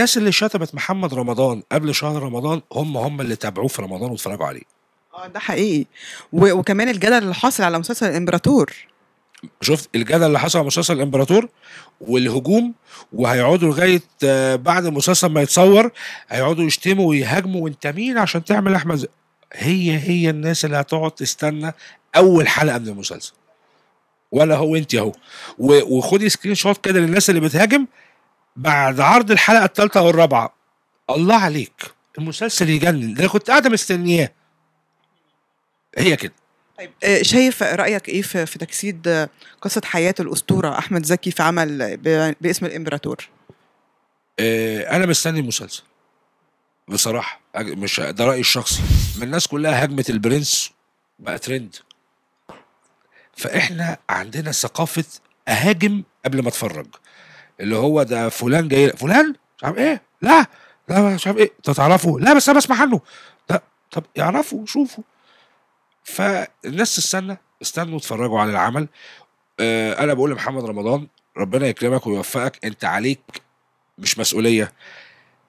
الناس اللي شتمت محمد رمضان قبل شهر رمضان هم هم اللي تابعوه في رمضان واتفرجوا عليه اه ده حقيقي و... وكمان الجدل اللي حاصل على مسلسل الامبراطور شفت الجدل اللي حصل على مسلسل الامبراطور والهجوم وهيقعدوا لغايه آه، بعد المسلسل ما يتصور هيقعدوا يشتموا ويهاجموا وانت مين عشان تعمل احمد هي هي الناس اللي هتقعد تستنى اول حلقه من المسلسل ولا هو انت اهو وخدي سكرين شوت كده للناس اللي بتهاجم بعد عرض الحلقه الثالثه والرابعه الله عليك المسلسل يجنن ده انا كنت قاعده مستنياه هي كده طيب آه، شايف رايك ايه في تجسيد قصه حياه الاسطوره احمد زكي في عمل باسم الامبراطور آه، انا مستني المسلسل بصراحه مش ده رايي الشخصي ما الناس كلها هجمه البرنس بقى ترند فاحنا عندنا ثقافه اهاجم قبل ما اتفرج اللي هو ده فلان جاي فلان مش عارف ايه لا لا مش عارف ايه انت تعرفه لا بس انا بسمع عنه طب يعرفوا شوفوا فالناس تستنى استنوا اتفرجوا على العمل آه انا بقول لمحمد رمضان ربنا يكرمك ويوفقك انت عليك مش مسؤوليه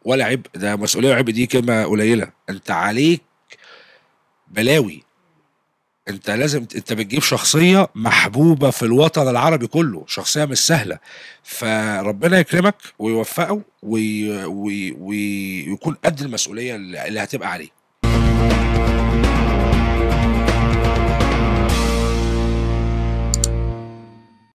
ولا عبء ده مسؤوليه وعبء دي كلمه قليله انت عليك بلاوي انت لازم انت بتجيب شخصيه محبوبه في الوطن العربي كله شخصيه مش سهله فربنا يكرمك ويوفقه ويكون قد المسؤوليه اللي هتبقى عليه